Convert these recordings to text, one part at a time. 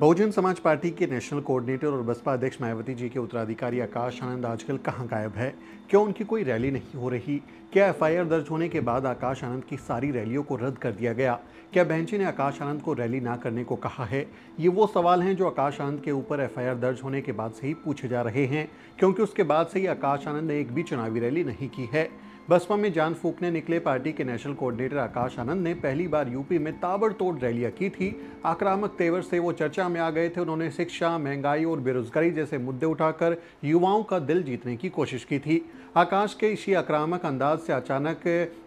बहुजन समाज पार्टी के national coordinator और बसपा अध्यक्ष मायावती जी के उत्तराधिकारी आकाश आनंद आजकल कहाँ गायब है क्यों उनकी कोई रैली नहीं हो रही क्या एफआईआर दर्ज होने के बाद आकाश आनंद की सारी रैलियों को रद्द कर दिया गया क्या बहनची ने आकाश आनंद को रैली ना करने को कहा है ये वो सवाल हैं जो आकाश आनंद के ऊपर एफ दर्ज होने के बाद से ही पूछे जा रहे हैं क्योंकि उसके बाद से ही आकाश आनंद ने एक भी चुनावी रैली नहीं की है बसपा में जान फूकने निकले पार्टी के नेशनल कोऑर्डिनेटर आकाश आनंद ने पहली बार यूपी में ताबड़तोड़ रैलियां की थी आक्रामक तेवर से वो चर्चा में आ गए थे उन्होंने शिक्षा महंगाई और बेरोजगारी जैसे मुद्दे उठाकर युवाओं का दिल जीतने की कोशिश की थी आकाश के इसी आक्रामक अंदाज से अचानक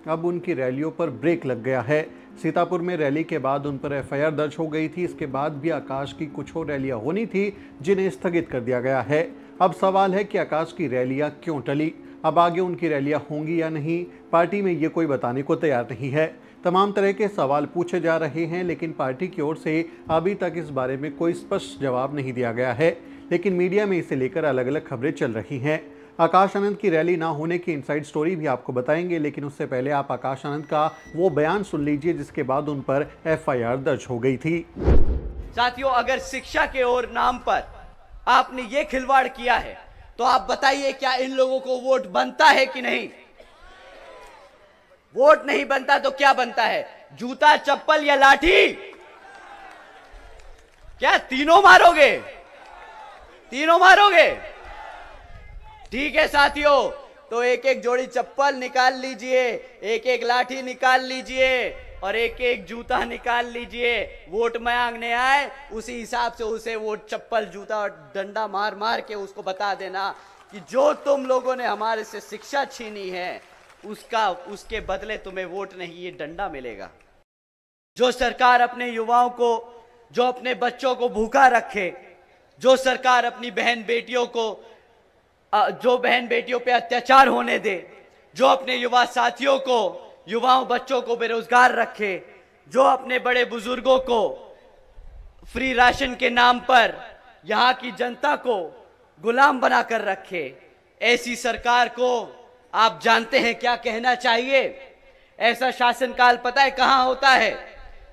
अब उनकी रैलियों पर ब्रेक लग गया है सीतापुर में रैली के बाद उन पर एफ दर्ज हो गई थी इसके बाद भी आकाश की कुछ और रैलियां होनी थी जिन्हें स्थगित कर दिया गया है अब सवाल है कि आकाश की रैलियां क्यों टली अब आगे उनकी रैलियां होंगी या नहीं पार्टी में ये कोई बताने को तैयार नहीं है तमाम तरह के सवाल पूछे जा रहे हैं लेकिन पार्टी की ओर से अभी तक इस बारे में कोई स्पष्ट जवाब नहीं दिया गया है लेकिन मीडिया में इसे लेकर अलग अलग खबरें चल रही हैं आकाश आनंद की रैली ना होने की इनसाइड स्टोरी भी आपको बताएंगे लेकिन उससे पहले आप आकाश आनंद का वो बयान सुन लीजिए जिसके बाद उन पर एफआईआर दर्ज हो गई थी साथियों अगर शिक्षा के और नाम पर आपने ये खिलवाड़ किया है तो आप बताइए क्या इन लोगों को वोट बनता है कि नहीं वोट नहीं बनता तो क्या बनता है जूता चप्पल या लाठी क्या तीनों मारोगे तीनों मारोगे ठीक है साथियों तो एक एक जोड़ी चप्पल निकाल लीजिए एक एक लाठी निकाल लीजिए और एक एक जूता निकाल लीजिए वोट मांगने आए उसी हिसाब से उसे वो चप्पल जूता और डंडा मार मार के उसको बता देना कि जो तुम लोगों ने हमारे से शिक्षा छीनी है उसका उसके बदले तुम्हें वोट नहीं ये डंडा मिलेगा जो सरकार अपने युवाओं को जो अपने बच्चों को भूखा रखे जो सरकार अपनी बहन बेटियों को जो बहन बेटियों पर अत्याचार होने दे जो अपने युवा साथियों को युवाओं बच्चों को बेरोजगार रखे जो अपने बड़े बुजुर्गों को फ्री राशन के नाम पर यहाँ की जनता को गुलाम बनाकर रखे ऐसी सरकार को आप जानते हैं क्या कहना चाहिए ऐसा शासनकाल पता है कहाँ होता है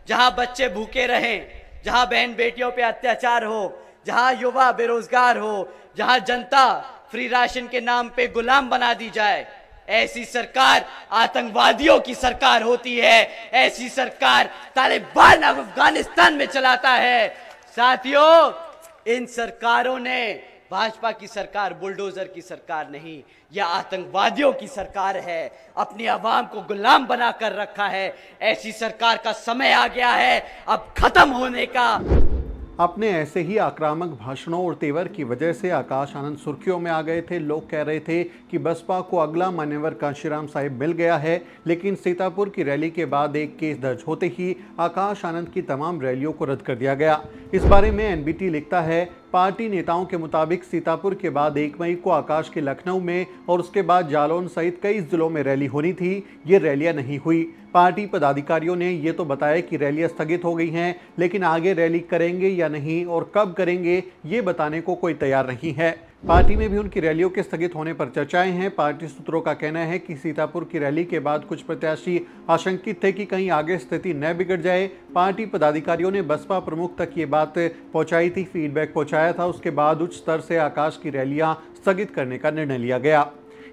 जहाँ बच्चे भूखे रहें जहाँ बहन बेटियों पे अत्याचार हो जहाँ युवा बेरोजगार हो जहाँ जनता फ्री राशन के नाम पे गुलाम बना दी जाए ऐसी सरकार आतंकवादियों की सरकार होती है ऐसी सरकार तालिबान अफगानिस्तान में चलाता है साथियों इन सरकारों ने भाजपा की सरकार बुलडोजर की सरकार नहीं यह आतंकवादियों की सरकार है अपनी आवाम को गुलाम बनाकर रखा है ऐसी सरकार का समय आ गया है अब खत्म होने का अपने ऐसे ही आक्रामक भाषणों और तेवर की वजह से आकाश आनंद सुर्खियों में आ गए थे लोग कह रहे थे कि बसपा को अगला मान्यवर कांशीराम साहिब मिल गया है लेकिन सीतापुर की रैली के बाद एक केस दर्ज होते ही आकाश आनंद की तमाम रैलियों को रद्द कर दिया गया इस बारे में एनबीटी लिखता है पार्टी नेताओं के मुताबिक सीतापुर के बाद एक मई को आकाश के लखनऊ में और उसके बाद जालौन सहित कई जिलों में रैली होनी थी ये रैलियां नहीं हुई पार्टी पदाधिकारियों ने ये तो बताया कि रैलियां स्थगित हो गई हैं लेकिन आगे रैली करेंगे या नहीं और कब करेंगे ये बताने को कोई तैयार नहीं है पार्टी में भी उनकी रैलियों के स्थगित होने पर चर्चाएं हैं पार्टी सूत्रों का कहना है कि सीतापुर की रैली के बाद कुछ प्रत्याशी आशंकित थे कि कहीं आगे स्थिति न बिगड़ जाए पार्टी पदाधिकारियों ने बसपा प्रमुख तक ये बात पहुंचाई थी फीडबैक पहुंचाया था उसके बाद उच्च स्तर से आकाश की रैलियां स्थगित करने का निर्णय लिया गया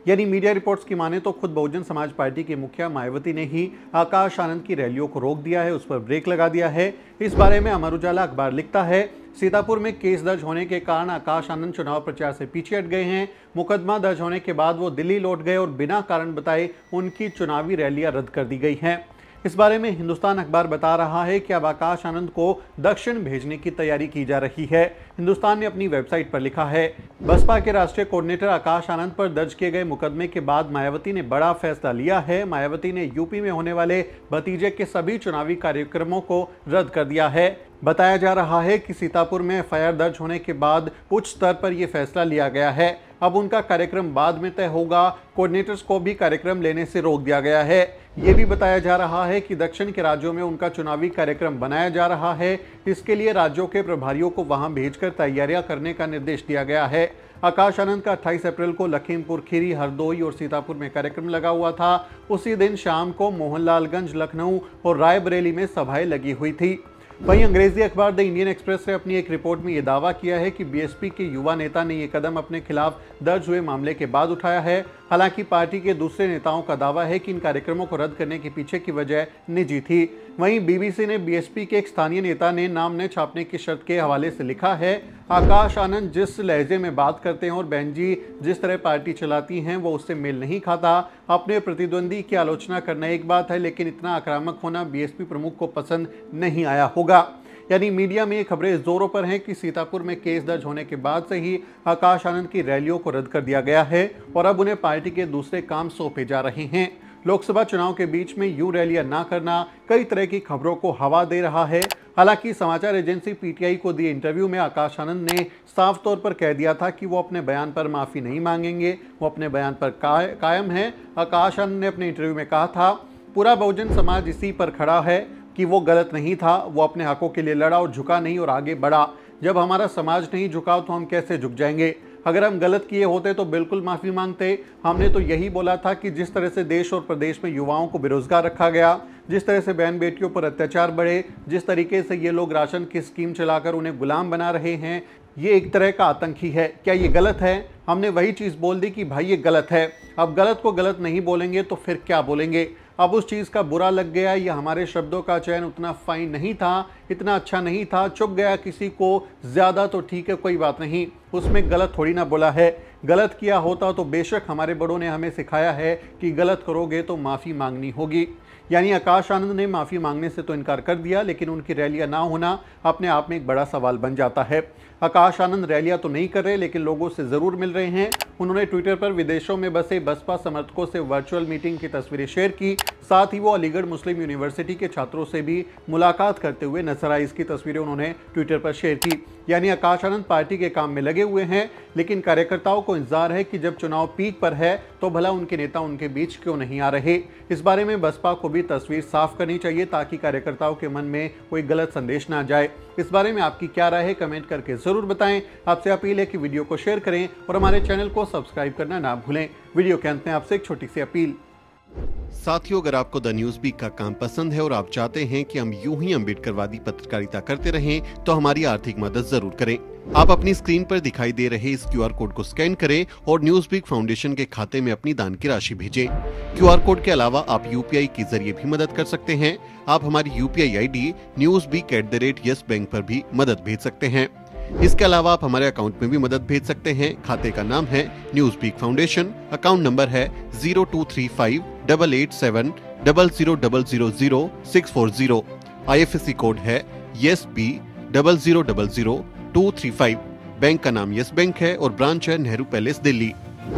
यानी मीडिया रिपोर्ट्स की माने तो खुद बहुजन समाज पार्टी के मुखिया मायावती ने ही आकाश आनंद की रैलियों को रोक दिया है उस पर ब्रेक लगा दिया है इस बारे में अमर उजाला अखबार लिखता है सीतापुर में केस दर्ज होने के कारण आकाश आनंद चुनाव प्रचार से पीछे हट गए हैं मुकदमा दर्ज होने के बाद वो दिल्ली लौट गए और बिना कारण बताए उनकी चुनावी रैलियां रद्द कर दी गई हैं इस बारे में हिंदुस्तान अखबार बता रहा है कि अब आकाश आनंद को दक्षिण भेजने की तैयारी की जा रही है हिंदुस्तान ने अपनी वेबसाइट पर लिखा है बसपा के राष्ट्रीय कोऑर्डिनेटर आकाश आनंद पर दर्ज किए गए मुकदमे के बाद मायावती ने बड़ा फैसला लिया है मायावती ने यूपी में होने वाले भतीजे के सभी चुनावी कार्यक्रमों को रद्द कर दिया है बताया जा रहा है कि सीतापुर में एफ दर्ज होने के बाद उच्च स्तर पर यह फैसला लिया गया है अब उनका कार्यक्रम बाद में तय होगा कोऑर्डिनेटर्स को भी कार्यक्रम लेने से रोक दिया गया है ये भी बताया जा रहा है कि दक्षिण के राज्यों में उनका चुनावी कार्यक्रम बनाया जा रहा है इसके लिए राज्यों के प्रभारियों को वहां भेजकर तैयारियां करने का निर्देश दिया गया है आकाश आनंद का 28 अप्रैल को लखीमपुर खीरी हरदोई और सीतापुर में कार्यक्रम लगा हुआ था उसी दिन शाम को मोहनलालगंज लखनऊ और रायबरेली में सभाएं लगी हुई थी वहीं अंग्रेजी अखबार द इंडियन एक्सप्रेस ने अपनी एक रिपोर्ट में यह दावा किया है कि बीएसपी के युवा नेता ने यह कदम अपने खिलाफ दर्ज हुए मामले के बाद उठाया है हालांकि पार्टी के दूसरे नेताओं का दावा है कि इन कार्यक्रमों को रद्द करने के पीछे की वजह निजी थी वहीं बीबीसी ने बीएसपी के एक स्थानीय नेता ने नाम न छापने की शर्त के हवाले से लिखा है आकाश आनंद जिस लहजे में बात करते हैं और बहन जी जिस तरह पार्टी चलाती हैं वो उससे मेल नहीं खाता अपने प्रतिद्वंदी की आलोचना करना एक बात है लेकिन इतना आक्रामक होना बीएसपी प्रमुख को पसंद नहीं आया होगा यानी मीडिया में ये खबरें जोरों पर हैं कि सीतापुर में केस दर्ज होने के बाद से ही आकाश आनंद की रैलियों को रद्द कर दिया गया है और अब उन्हें पार्टी के दूसरे काम सौंपे जा रहे हैं लोकसभा चुनाव के बीच में यू रैलियां ना करना कई तरह की खबरों को हवा दे रहा है हालांकि समाचार एजेंसी पीटीआई को दिए इंटरव्यू में आकाश आनंद ने साफ तौर पर कह दिया था कि वो अपने बयान पर माफ़ी नहीं मांगेंगे वो अपने बयान पर कायम हैं आकाश आनंद ने अपने इंटरव्यू में कहा था पूरा बहुजन समाज इसी पर खड़ा है कि वो गलत नहीं था वो अपने हकों के लिए लड़ा और झुका नहीं और आगे बढ़ा जब हमारा समाज नहीं झुका तो हम कैसे झुक जाएंगे अगर हम गलत किए होते तो बिल्कुल माफ़ी मांगते हमने तो यही बोला था कि जिस तरह से देश और प्रदेश में युवाओं को बेरोज़गार रखा गया जिस तरह से बहन बेटियों पर अत्याचार बढ़े जिस तरीके से ये लोग राशन की स्कीम चलाकर उन्हें गुलाम बना रहे हैं ये एक तरह का आतंकी है क्या ये गलत है हमने वही चीज़ बोल दी कि भाई ये गलत है अब गलत को गलत नहीं बोलेंगे तो फिर क्या बोलेंगे अब उस चीज़ का बुरा लग गया या हमारे शब्दों का चयन उतना फाइन नहीं था इतना अच्छा नहीं था चुप गया किसी को ज़्यादा तो ठीक है कोई बात नहीं उसमें गलत थोड़ी ना बोला है गलत किया होता तो बेशक हमारे बड़ों ने हमें सिखाया है कि गलत करोगे तो माफ़ी मांगनी होगी यानी आकाश आनंद ने माफ़ी मांगने से तो इनकार कर दिया लेकिन उनकी रैलियाँ ना होना अपने आप में एक बड़ा सवाल बन जाता है आकाश आनंद रैलियां तो नहीं कर रहे लेकिन लोगों से ज़रूर मिल रहे हैं उन्होंने ट्विटर पर विदेशों में बसे बसपा समर्थकों से वर्चुअल मीटिंग की तस्वीरें शेयर की साथ ही वो अलीगढ़ मुस्लिम यूनिवर्सिटी के छात्रों से भी मुलाकात करते हुए नजर आई इसकी तस्वीरें उन्होंने ट्विटर पर शेयर की यानी आकाश आनंद पार्टी के काम में लगे हुए हैं लेकिन कार्यकर्ताओं को इंतजार है कि जब चुनाव पीक पर है तो भला उनके नेता उनके बीच क्यों नहीं आ रहे इस बारे में बसपा को भी तस्वीर साफ करनी चाहिए ताकि कार्यकर्ताओं के मन में कोई गलत संदेश ना जाए इस बारे में आपकी क्या राय है कमेंट करके जरूर ज़रूर बताएं आपसे अपील है कि वीडियो को शेयर करें और हमारे चैनल को सब्सक्राइब करना ना भूलें वीडियो के अंत में आपसे एक छोटी सी अपील साथियों अगर आपको द न्यूज बीक का काम पसंद है और आप चाहते हैं कि हम यूं ही अम्बेडकरवादी पत्रकारिता करते रहें तो हमारी आर्थिक मदद जरूर करें आप अपनी स्क्रीन पर दिखाई दे रहे इस क्यूआर कोड को स्कैन करें और न्यूज बीक फाउंडेशन के खाते में अपनी दान की राशि भेजें। क्यूआर कोड के अलावा आप यू के जरिए भी मदद कर सकते हैं आप हमारी I D news peak at the rate yes bank आरोप भी मदद भेज सकते हैं इसके अलावा आप हमारे अकाउंट में भी मदद भेज सकते हैं खाते का नाम है news peak foundation account number है zero two three five double eight seven double zero double zero zero six four zero I F S C code है yes B double zero double zero two three five bank का नाम yes bank है और branch है Nehru palace Delhi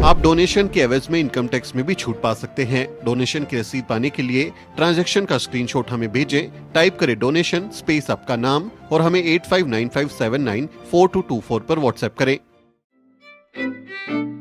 आप donation के एवज में इनकम टैक्स में भी छूट पा सकते हैं डोनेशन की रसीद पाने के लिए ट्रांजैक्शन का स्क्रीनशॉट हमें भेजें टाइप करें डोनेशन स्पेस आपका नाम और हमें 8595794224 पर व्हाट्सएप करें